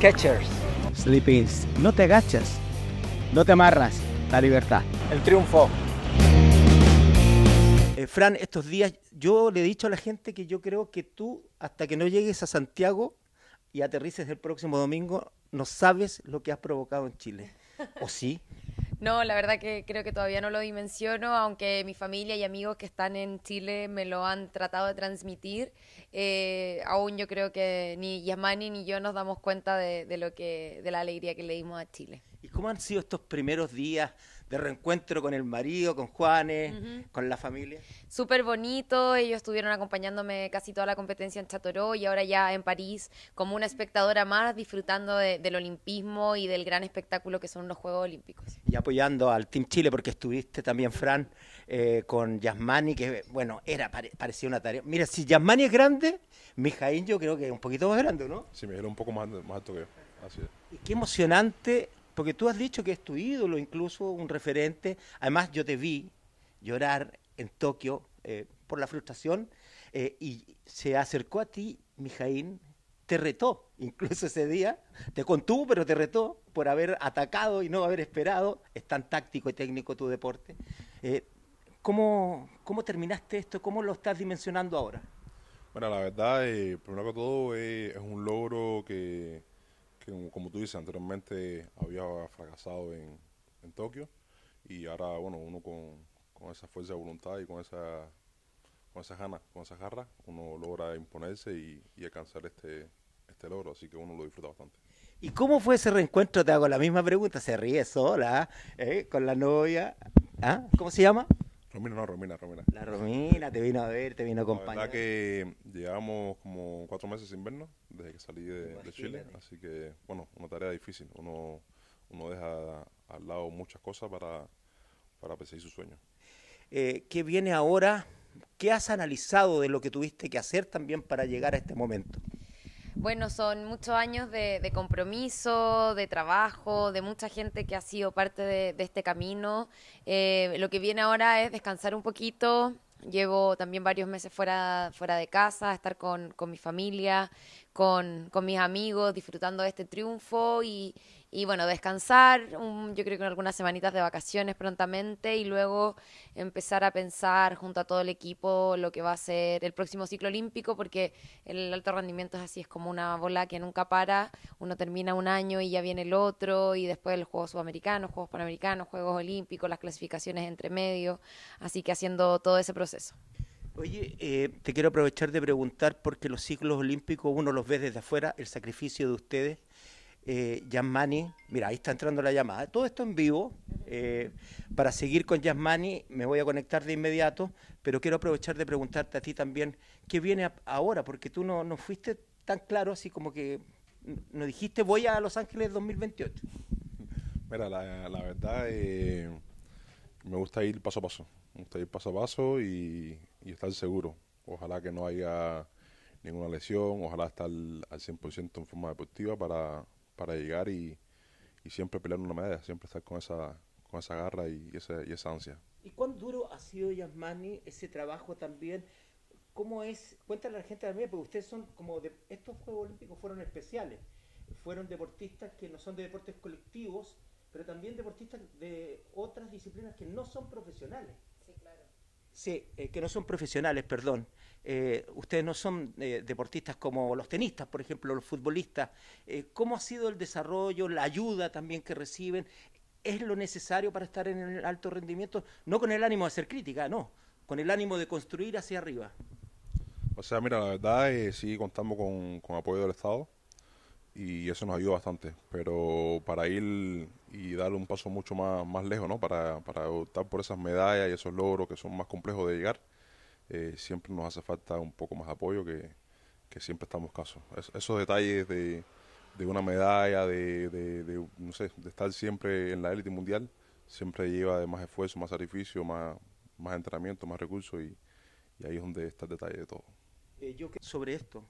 Catchers. Sleepings. No te agachas. No te amarras. La libertad. El triunfo. Eh, Fran, estos días yo le he dicho a la gente que yo creo que tú, hasta que no llegues a Santiago y aterrices el próximo domingo, no sabes lo que has provocado en Chile. ¿O sí? No, la verdad que creo que todavía no lo dimensiono, aunque mi familia y amigos que están en Chile me lo han tratado de transmitir. Eh, aún yo creo que ni yamani ni yo nos damos cuenta de, de, lo que, de la alegría que le dimos a Chile. ¿Y cómo han sido estos primeros días de reencuentro con el marido, con Juanes, con la familia? Súper bonito, ellos estuvieron acompañándome casi toda la competencia en Chatoró y ahora ya en París como una espectadora más disfrutando del olimpismo y del gran espectáculo que son los Juegos Olímpicos. Y apoyando al Team Chile porque estuviste también, Fran, eh, con Yasmani, que bueno, era parecía una tarea. Mira, si Yasmani es grande, Mijaín yo creo que es un poquito más grande, ¿no? Sí, me era un poco más, alto que yo. Y qué emocionante porque tú has dicho que es tu ídolo, incluso un referente. Además, yo te vi llorar en Tokio eh, por la frustración eh, y se acercó a ti, Mijaín, te retó, incluso ese día, te contuvo, pero te retó por haber atacado y no haber esperado. Es tan táctico y técnico tu deporte. Eh, ¿cómo, terminaste esto? ¿Cómo lo estás dimensionando ahora? Bueno, la verdad, primero que todo, es un logro que como tú dices, anteriormente había fracasado en, en Tokio y ahora, bueno, uno con, con, esa fuerza de voluntad y con esa con esas con esas garras, uno logra imponerse y, y alcanzar este, este logro, así que uno lo disfruta bastante. ¿Y cómo fue ese reencuentro? Te hago la misma pregunta, se ríe sola, ¿eh? con la novia. ¿Ah? ¿Cómo se llama? Romina, no, Romina, Romina. La Romina te vino a ver, te vino a acompañar. La verdad que llevamos como cuatro meses sin vernos desde que salí de, Chile, así que, bueno, una tarea difícil. Uno, uno deja al lado muchas cosas para, para perseguir su sueño. Eh, ¿Qué viene ahora? ¿Qué has analizado de lo que tuviste que hacer también para llegar a este momento? Bueno, son muchos años de, compromiso, de trabajo, de mucha gente que ha sido parte de, este camino. Eh, lo que viene ahora es descansar un poquito. Llevo también varios meses fuera, de casa, estar con, mi familia, con, con, mis amigos, disfrutando de este triunfo y, y bueno, descansar, yo creo que en algunas semanitas de vacaciones prontamente y luego empezar a pensar junto a todo el equipo lo que va a ser el próximo ciclo olímpico, porque el alto rendimiento es así, es como una bola que nunca para, uno termina un año y ya viene el otro y después los Juegos Sudamericanos, Juegos Panamericanos, Juegos Olímpicos, las clasificaciones entre medio, así que haciendo todo ese proceso. Oye, eh, te quiero aprovechar de preguntar porque los ciclos olímpicos uno los ve desde afuera, el sacrificio de ustedes eh, mira, ahí está entrando la llamada. Todo esto en vivo. Eh, para seguir con Yasmani me voy a conectar de inmediato, pero quiero aprovechar de preguntarte a ti también qué viene ahora, porque tú no, no, fuiste tan claro así como que no dijiste voy a Los Ángeles 2028. Mira, la, verdad eh, me gusta ir paso a paso, me gusta ir paso a paso y, y estar seguro. Ojalá que no haya ninguna lesión, ojalá estar al 100% en forma deportiva para, para llegar y, siempre pelear una medalla, siempre estar con esa, con esa garra y, esa, y esa ansia. ¿Y cuán duro ha sido Yasmani ese trabajo también? ¿Cómo es? Cuéntale a la gente también, porque ustedes son como de, estos Juegos Olímpicos fueron especiales, fueron deportistas que no son de deportes colectivos, pero también deportistas de otras disciplinas que no son profesionales. Sí, eh, que no son profesionales, perdón. Eh, ustedes no son eh, deportistas como los tenistas, por ejemplo, los futbolistas. ¿Cómo ha sido el desarrollo, la ayuda también que reciben? ¿Es lo necesario para estar en el alto rendimiento? No con el ánimo de hacer crítica, no, con el ánimo de construir hacia arriba. O sea, mira, la verdad es sí contamos con apoyo del Estado y eso nos ayuda bastante. Pero para ir y darle un paso mucho más, más lejos, ¿no? Para, optar por esas medallas y esos logros que son más complejos de llegar, eh, siempre nos hace falta un poco más de apoyo que, siempre estamos casos. esos detalles de, una medalla, de, de, no sé, estar siempre en la élite mundial, siempre lleva de más esfuerzo, más sacrificio, más, más entrenamiento, más recursos y, ahí es donde está el detalle de todo. Eh, yo sobre esto,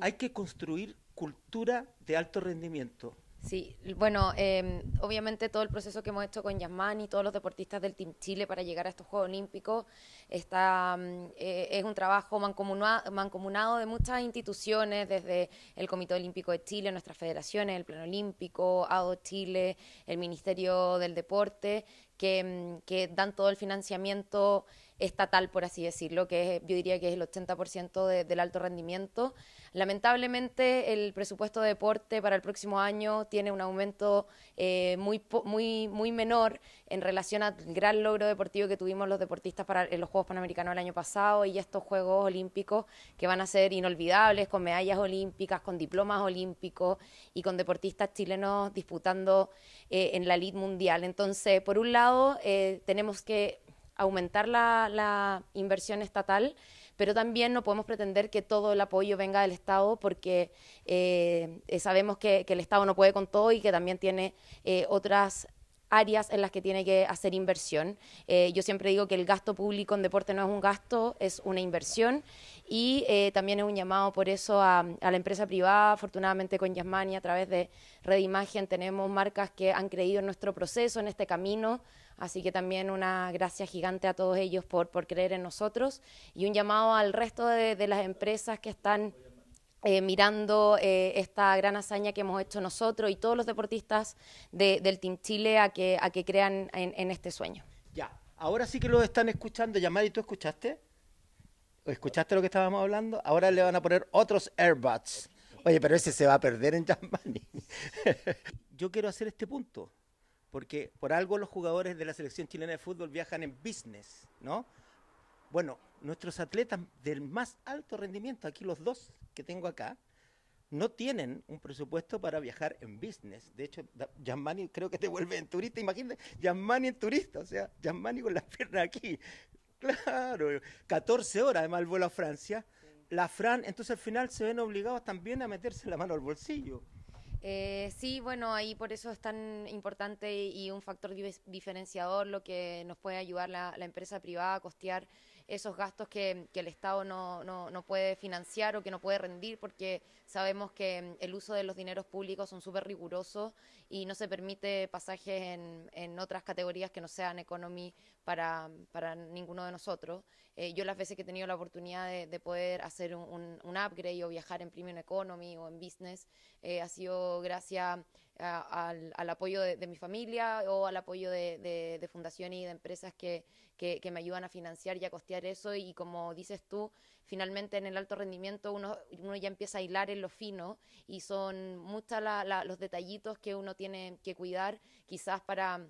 hay que construir cultura de alto rendimiento. Sí, bueno, em, obviamente todo el proceso que hemos hecho con Yasmán y todos los deportistas del Team Chile para llegar a estos Juegos Olímpicos está, mm, eh, es un trabajo mancomunado, de muchas instituciones, desde el Comité Olímpico de Chile, nuestras federaciones, el Plano Olímpico, ADO Chile, el Ministerio del Deporte, que, mm, que dan todo el financiamiento estatal, por así decirlo, que yo diría que es el 80% del alto rendimiento. Lamentablemente, el presupuesto de deporte para el próximo año tiene un aumento eh, muy, muy, muy menor en relación al gran logro deportivo que tuvimos los deportistas para, en los Juegos Panamericanos el año pasado y estos Juegos Olímpicos que van a ser inolvidables, con medallas olímpicas, con diplomas olímpicos y con deportistas chilenos disputando eh, en la lid mundial. Entonces, por un lado, eh, tenemos que aumentar la, inversión estatal, pero también no podemos pretender que todo el apoyo venga del Estado porque eh, eh, sabemos que, el Estado no puede con todo y que también tiene eh, otras áreas en las que tiene que hacer inversión. yo siempre digo que el gasto público en deporte no es un gasto, es una inversión y eh, también es un llamado por eso a, la empresa privada. Afortunadamente con Yasmani a través de Red Imagen tenemos marcas que han creído en nuestro proceso, en este camino. Así que también una gracia gigante a todos ellos por, por creer en nosotros y un llamado al resto de, las empresas que están eh, mirando eh, esta gran hazaña que hemos hecho nosotros y todos los deportistas del Team Chile a que, a que crean en, este sueño. Ya, ahora sí que lo están escuchando. Yamari, ¿tú escuchaste? ¿Escuchaste lo que estábamos hablando? Ahora le van a poner otros airbuds. Oye, pero ese se va a perder en Jambani. Yo quiero hacer este punto, porque por algo los jugadores de la selección chilena de fútbol viajan en business, ¿no? Bueno, nuestros atletas del más alto rendimiento, aquí los dos que tengo acá, no tienen un presupuesto para viajar en business. De hecho, Jamani creo que te vuelve en turista. Imagínate, Jamani en turista, o sea, Jamani con las piernas aquí. Claro, 14 horas además el vuelo a Francia. La Fran, entonces al final se ven obligados también a meterse la mano al bolsillo. Eh, sí, bueno, ahí por eso es tan importante y un factor diferenciador lo que nos puede ayudar la, empresa privada a costear esos gastos que, el Estado no, puede financiar o que no puede rendir, porque sabemos que mm, el uso de los dineros públicos son súper rigurosos y no se permite pasajes en, en otras categorías que no sean economy para, para ninguno de nosotros. Eh, yo las veces que he tenido la oportunidad de, poder hacer un, upgrade o viajar en Premium Economy o en Business, eh, ha sido gracias al, apoyo de, mi familia o al apoyo de, fundaciones y de empresas que, que, me ayudan a financiar y a costear eso. Y como dices tú, finalmente en el alto rendimiento uno, uno ya empieza a hilar en lo fino y son muchos los detallitos que uno tiene que cuidar quizás para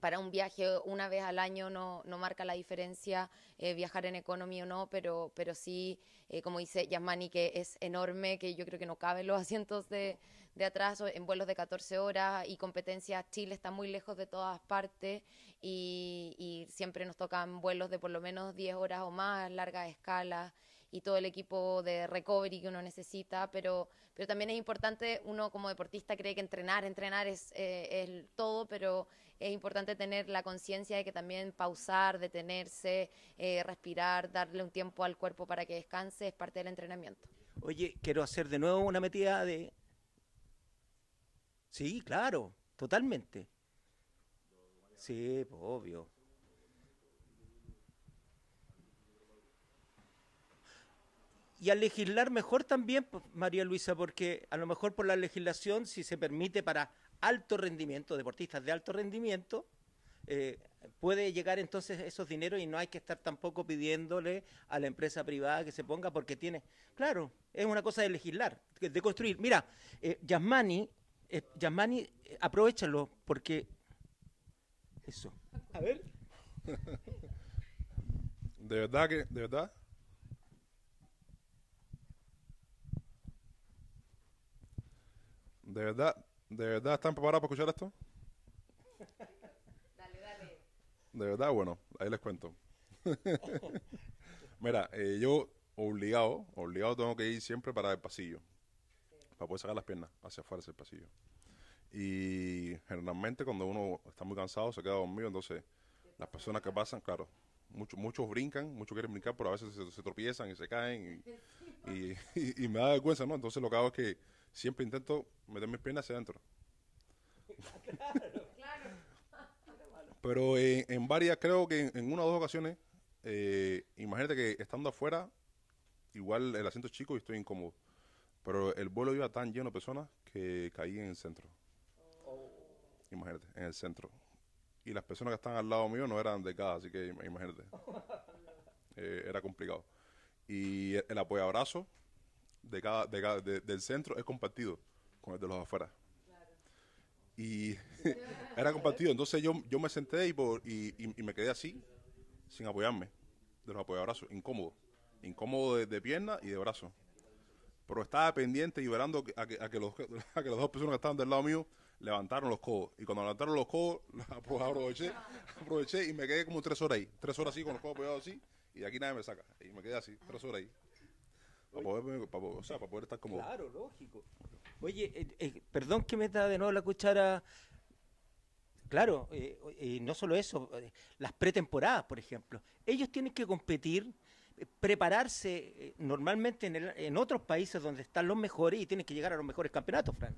para un viaje una vez al año no, no marca la diferencia eh, viajar en economy o no, pero, pero sí, eh, como dice Yasmani, que es enorme, que yo creo que no caben los asientos de, de atrás en vuelos de 14 horas y competencias. Chile está muy lejos de todas partes y, y siempre nos tocan vuelos de por lo menos 10 horas o más, largas escalas y todo el equipo de recovery que uno necesita, pero, pero también es importante, uno como deportista cree que entrenar, entrenar es, eh, todo, pero es importante tener la conciencia de que también pausar, detenerse, eh, respirar, darle un tiempo al cuerpo para que descanse, es parte del entrenamiento. Oye, quiero hacer de nuevo una metida de... Sí, claro, totalmente. Sí, pues, obvio. y a legislar mejor también, María Luisa, porque a lo mejor por la legislación, si se permite para alto rendimiento, deportistas de alto rendimiento, eh, puede llegar entonces esos dineros y no hay que estar tampoco pidiéndole a la empresa privada que se ponga porque tiene, claro, es una cosa de legislar, de construir. Mira, eh, Yasmani, eh, Yasmani, aprovechalo porque eso. A ver. De verdad que, de verdad. ¿De verdad, de verdad están preparados para escuchar esto? Dale, dale. De verdad, bueno, ahí les cuento. Mira, eh, yo obligado, obligado tengo que ir siempre para el pasillo. Para poder sacar las piernas hacia afuera del pasillo. Y generalmente cuando uno está muy cansado se queda dormido, entonces las personas que pasan, claro, muchos muchos brincan, muchos quieren brincar, pero a veces se, tropiezan y se caen y, me da vergüenza, ¿no? Entonces lo que hago es que siempre intento meter mis piernas hacia adentro. claro, claro. Pero eh, en, varias, creo que en, una o dos ocasiones, eh, imagínate que estando afuera, igual el asiento chico y estoy incómodo. Pero el vuelo iba tan lleno de personas que caí en el centro. Oh. Imagínate, en el centro. Y las personas que estaban al lado mío no eran de casa, así que imagínate. Eh, era complicado. Y el, el apoyabrazo, de cada, del centro es compartido con el de los afuera. Y era compartido. Entonces yo, yo me senté y, por, y, me quedé así, sin apoyarme, de los apoyabrazos, incómodo. Incómodo de, pierna y de brazo. Pero estaba pendiente y verando a que, los, las dos personas que estaban del lado mío levantaron los codos. Y cuando levantaron los codos, aproveché, aproveché y me quedé como tres horas ahí. Tres horas así, con los codos apoyados así. Y de aquí nadie me saca. Y me quedé así, tres horas ahí. Para poder, poder estar como... Claro, lógico. Oye, eh, eh, perdón que me da de nuevo la cuchara. Claro, eh, y no solo eso, las pretemporadas, por ejemplo. Ellos tienen que competir, prepararse normalmente en, en otros países donde están los mejores y tienen que llegar a los mejores campeonatos, Fran.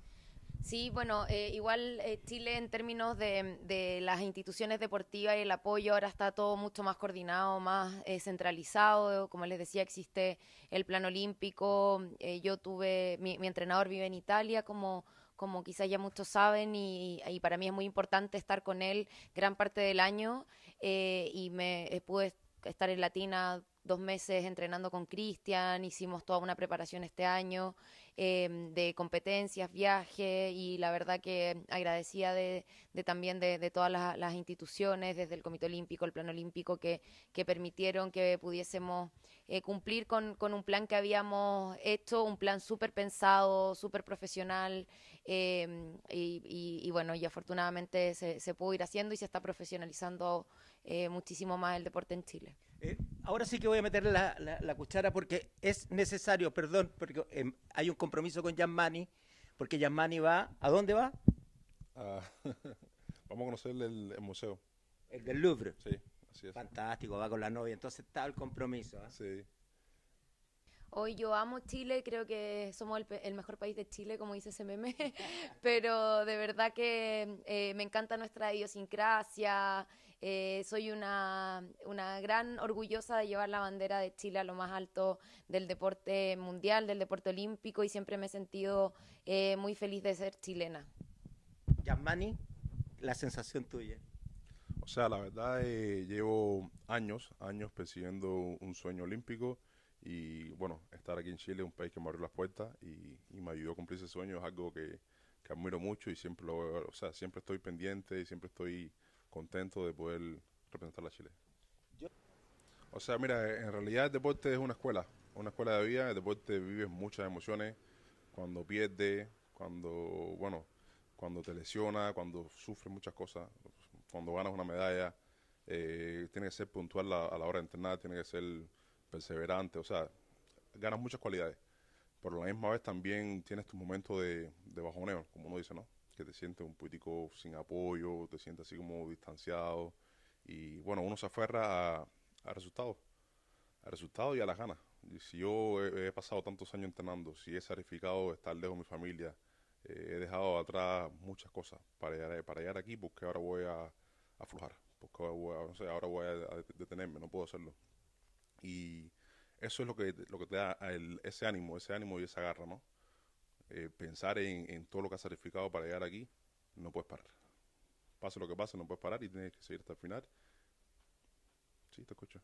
Sí, bueno, eh, igual eh, Chile en términos de, las instituciones deportivas y el apoyo ahora está todo mucho más coordinado, más eh, centralizado. Como les decía, existe el plan olímpico. yo tuve, mi, entrenador vive en Italia, como, como quizás ya muchos saben, y, y, para mí es muy importante estar con él gran parte del año y me pude estar en Latina dos meses entrenando con Cristian, hicimos toda una preparación este año em, de competencias, viajes, y la verdad que agradecía de, de también de, de todas las, instituciones, desde el Comité Olímpico, el Plan Olímpico, que, que permitieron que pudiésemos eh, cumplir con, con, un plan que habíamos hecho, un plan súper pensado, súper profesional em, y, bueno, y afortunadamente se, se pudo ir haciendo y se está profesionalizando eh, muchísimo más el deporte en Chile. Eh, ahora sí que voy a meterle la, cuchara porque es necesario, perdón, porque em, hay un compromiso con Yamani. porque Yamani va, ¿a dónde va? Ah, vamos a conocer el, museo. El del Louvre. Sí, así es. Fantástico, va con la novia, entonces está el compromiso. ¿ah? Sí. Hoy yo amo Chile, creo que somos el, mejor país de Chile, como dice ese meme, pero de verdad que eh, me encanta nuestra idiosincrasia, eh, soy una, una, gran orgullosa de llevar la bandera de Chile a lo más alto del deporte mundial, del deporte olímpico y siempre me he sentido eh, muy feliz de ser chilena. Yamani, la sensación tuya. O sea, la verdad, eh, llevo años, años persiguiendo un sueño olímpico y bueno, estar aquí en Chile, un país que me abrió las puertas y, me ayudó a cumplir ese sueño, es algo que, que admiro mucho y siempre o sea, siempre estoy pendiente y siempre estoy contento de poder representar a Chile. O sea, mira, en realidad el deporte es una escuela, una escuela de vida. El deporte vive muchas emociones. Cuando pierdes, cuando, bueno, cuando te lesiona, cuando sufres muchas cosas, cuando ganas una medalla, eh, tiene que ser puntual a la hora de entrenar, tiene que ser perseverante. O sea, ganas muchas cualidades. Pero la misma vez también tienes tus momentos de, de bajoneo, como uno dice, ¿no? que te sientes un político sin apoyo, te sientes así como distanciado. Y bueno, uno se aferra a, a resultados, al resultado y a las ganas. Si yo he, pasado tantos años entrenando, si he sacrificado estar lejos de mi familia, eh, he dejado atrás muchas cosas para llegar, para aquí, porque ahora voy a aflojar, porque ahora voy a, detenerme, no puedo hacerlo. Y eso es lo que, te da ese ánimo, ese ánimo y esa garra, ¿no? Eh, pensar en, todo lo que has sacrificado para llegar aquí, no puedes parar. Pase lo que pase, no puedes parar y tienes que seguir hasta el final. Sí, te escucho.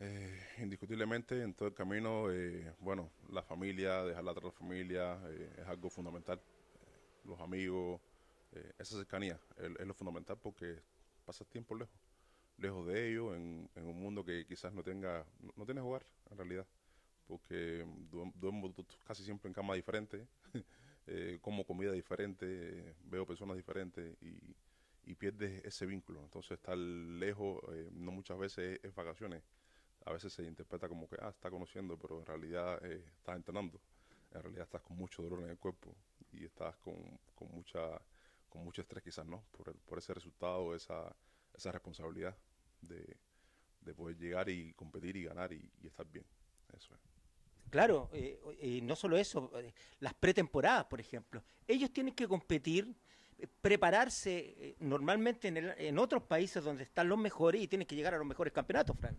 Eh, indiscutiblemente en todo el camino, eh, bueno, la familia, dejarla atrás la familia es algo fundamental. Los amigos, esa cercanía es, es lo fundamental porque pasas tiempo lejos lejos de ellos, en, un mundo que quizás no tenga, no, tiene hogar en realidad, porque mm, duermo casi siempre en cama diferente, eh, como comida diferente, veo personas diferentes y, pierdes ese vínculo. Entonces estar lejos eh, no muchas veces es, vacaciones, a veces se interpreta como que, ah, está conociendo, pero en realidad eh, estás entrenando, en realidad estás con mucho dolor en el cuerpo y estás con, con mucha con mucho estrés quizás, ¿no? Por, por ese resultado, esa, esa responsabilidad de, poder llegar y competir y ganar y, estar bien. Eso Claro, eh, y no solo eso, eh, las pretemporadas, por ejemplo. Ellos tienen que competir, eh, prepararse normalmente en, en, otros países donde están los mejores y tienen que llegar a los mejores campeonatos, Frank.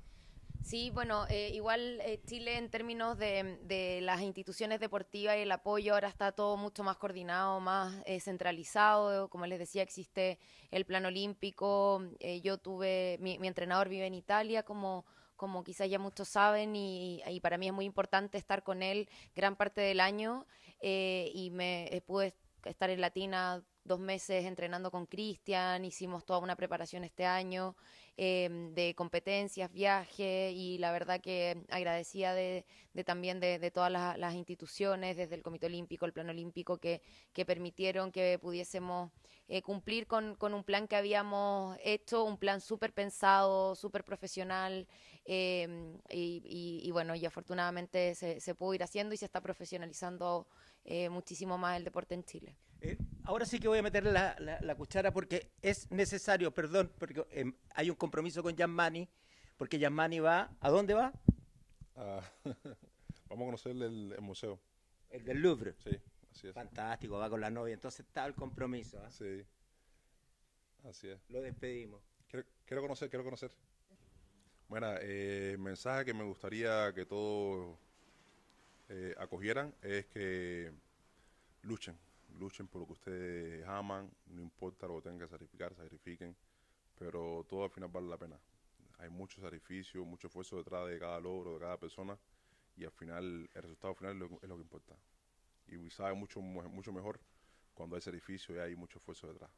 Sí, bueno, eh, igual eh, Chile en términos de, de, las instituciones deportivas y el apoyo ahora está todo mucho más coordinado, más eh, centralizado. Como les decía, existe el plan olímpico. yo tuve, mi, entrenador vive en Italia, como, como quizás ya muchos saben, y, y, para mí es muy importante estar con él gran parte del año y me pude estar en Latina dos meses entrenando con Cristian, hicimos toda una preparación este año em, de competencias, viaje y la verdad que agradecía de, también de, todas las, instituciones, desde el Comité Olímpico, el Plan Olímpico, que, permitieron que pudiésemos eh, cumplir con, con, un plan que habíamos hecho, un plan súper pensado, súper profesional em, y, bueno, y afortunadamente se, se pudo ir haciendo y se está profesionalizando eh, muchísimo más el deporte en Chile. Eh, ahora sí que voy a meter la, cuchara porque es necesario, perdón, porque em, hay un compromiso con Gianmani, porque Gianmani va, ¿a dónde va? Ah, vamos a conocer el, museo. El del Louvre. Sí, así es. Fantástico, va con la novia, entonces está el compromiso. ¿ah? Sí, así es. Lo despedimos. Quiero, conocer, quiero conocer. Bueno, el eh, mensaje que me gustaría que todos eh, acogieran es que luchen luchen por lo que ustedes aman, no importa lo que tengan que sacrificar, sacrifiquen, pero todo al final vale la pena. Hay mucho sacrificio, mucho esfuerzo detrás de cada logro, de cada persona, y al final el resultado final es lo, que importa. Y sabe mucho, mucho mejor cuando hay sacrificio y hay mucho esfuerzo detrás.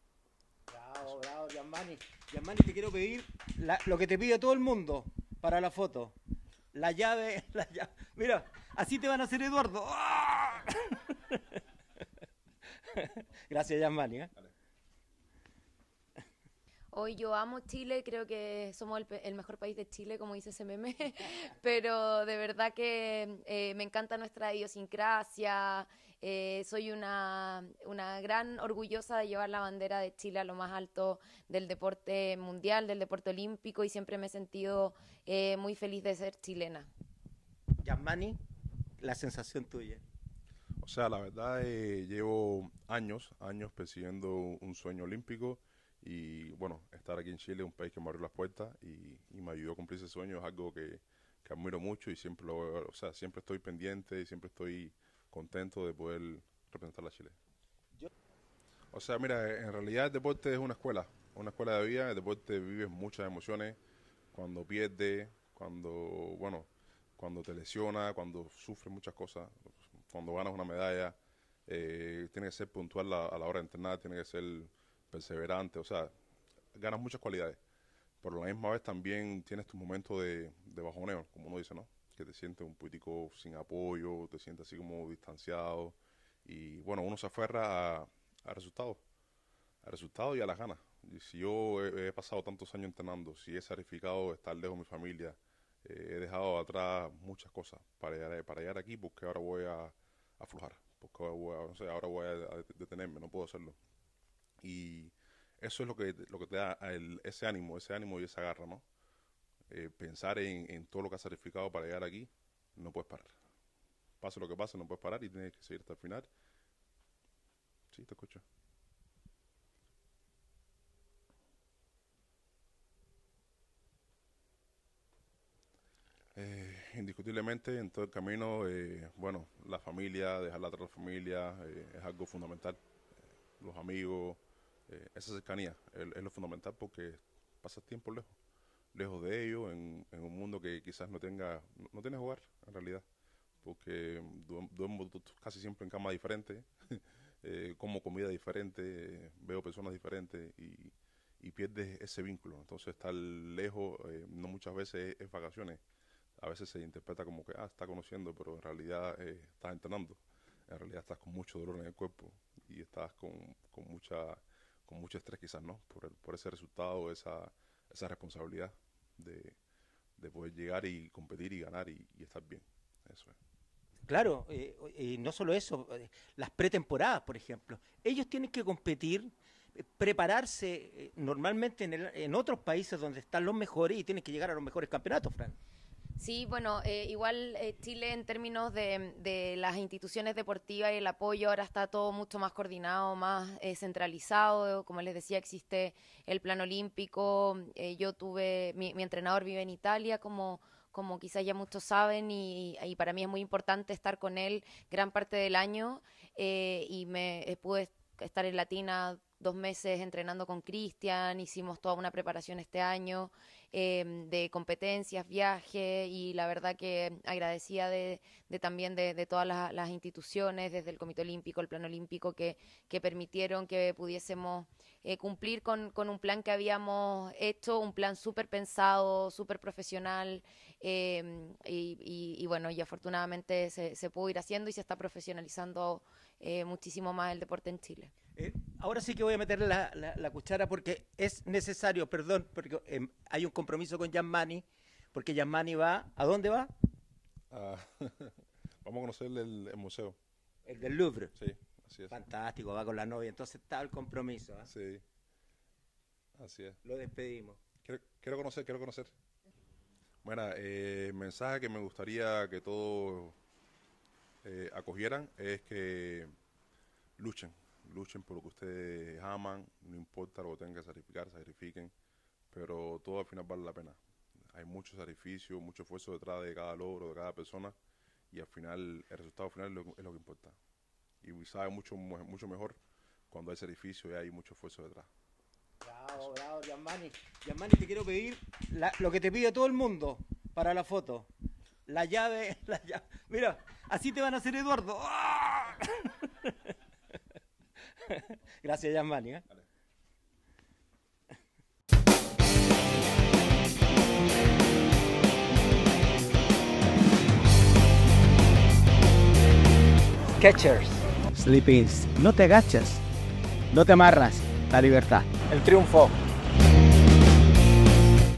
Bravo, bravo, Gianmani. Gianmani, te quiero pedir lo que te pide todo el mundo para la foto. La llave, la llave. Mira, así te van a hacer Eduardo. ¡Ah! Gracias, Yasmani. ¿eh? Hoy yo amo Chile, creo que somos el, mejor país de Chile, como dice ese meme, pero de verdad que eh, me encanta nuestra idiosincrasia, eh, soy una, una, gran orgullosa de llevar la bandera de Chile a lo más alto del deporte mundial, del deporte olímpico y siempre me he sentido muy feliz de ser chilena. Yamani, la sensación tuya. O sea, la verdad, eh, llevo años, años persiguiendo un sueño olímpico y bueno, estar aquí en Chile, un país que me abrió las puertas y, me ayudó a cumplir ese sueño, es algo que, admiro mucho y siempre, o sea, siempre estoy pendiente y siempre estoy contento de poder representar a Chile. O sea, mira, en realidad el deporte es una escuela, una escuela de vida, el deporte vive muchas emociones, cuando pierde, cuando, bueno, cuando te lesiona, cuando sufre muchas cosas, cuando ganas una medalla, eh, tiene que ser puntual a la hora de entrenar, tiene que ser perseverante, o sea, ganas muchas cualidades. Pero la misma vez también tienes tus momentos de, bajoneo, como uno dice, ¿no? Que te sientes un político sin apoyo, te sientes así como distanciado. Y bueno, uno se aferra a, a resultados, a resultados y a las ganas. Y si yo he, pasado tantos años entrenando, si he sacrificado estar lejos de mi familia, eh, he dejado atrás muchas cosas para para llegar aquí, porque ahora voy a aflojar, porque ahora, voy a detenerme, no puedo hacerlo. Y eso es lo que, lo que te da ese ánimo, ese ánimo y esa garra, ¿no? Eh, pensar en, en, todo lo que has sacrificado para llegar aquí, no puedes parar. Pase lo que pase, no puedes parar y tienes que seguir hasta el final. Sí, te escucho. Eh, indiscutiblemente en todo el camino, eh, bueno, la familia, dejarla atrás la familia eh, es algo fundamental. Los amigos, eh, esa cercanía es, lo fundamental porque pasas tiempo lejos, lejos de ellos, en, un mundo que quizás no tenga, no, tiene tienes hogar en realidad, porque duermo casi siempre en cama diferente, como comida diferente, veo personas diferentes y, pierdes ese vínculo. Entonces estar lejos, no muchas veces es vacaciones a veces se interpreta como que, ah, está conociendo, pero en realidad eh, estás entrenando. En realidad estás con mucho dolor en el cuerpo y estás con, con mucha con mucho estrés quizás, ¿no? Por, el, por ese resultado, esa, esa responsabilidad de, de, poder llegar y competir y ganar y, estar bien. Claro, eh, y no solo eso, eh, las pretemporadas, por ejemplo. Ellos tienen que competir, prepararse normalmente en, en otros países donde están los mejores y tienen que llegar a los mejores campeonatos, Fran. Sí, bueno, eh, igual eh, Chile en términos de, las instituciones deportivas y el apoyo ahora está todo mucho más coordinado, más eh, centralizado. Como les decía, existe el plan olímpico. yo tuve, mi, entrenador vive en Italia, como, como quizás ya muchos saben, y, para mí es muy importante estar con él gran parte del año. y me pude estar en Latina dos meses entrenando con Cristian, hicimos toda una preparación este año. Em, de competencias, viajes y la verdad que agradecía de, también de, todas las, instituciones, desde el Comité Olímpico, el Plan Olímpico, que, permitieron que pudiésemos eh, cumplir con, un plan que habíamos hecho, un plan súper pensado, súper profesional em, y, bueno, y afortunadamente se, se pudo ir haciendo y se está profesionalizando eh, muchísimo más el deporte en Chile. Eh, Ahora sí que voy a meter la, la, cuchara porque es necesario, perdón, porque em, hay un compromiso con Gianmani, porque Gianmani va, ¿a dónde va? Ah, vamos a conocer el, el, museo. El del Louvre. Sí, así es. Fantástico, va con la novia, entonces está el compromiso. ¿ah? Sí, así es. Lo despedimos. Quiero, conocer, quiero conocer. Bueno, eh, mensaje que me gustaría que todos eh, acogieran es que luchen luchen por lo que ustedes aman, no importa lo que tengan que sacrificar, sacrifiquen, pero todo al final vale la pena. Hay mucho sacrificio, mucho esfuerzo detrás de cada logro, de cada persona, y al final el resultado final es lo, que importa. Y sabe mucho, mucho mejor cuando hay sacrificio y hay mucho esfuerzo detrás. Bravo, bravo, Gianmani. Gianmani, te quiero pedir lo que te pide todo el mundo para la foto. La llave, la llave. Mira, así te van a hacer Eduardo. ¡Ah! Gracias, Yasmani. ¿eh? Catchers. Sleepings. No te agachas. No te amarras. La libertad. El triunfo.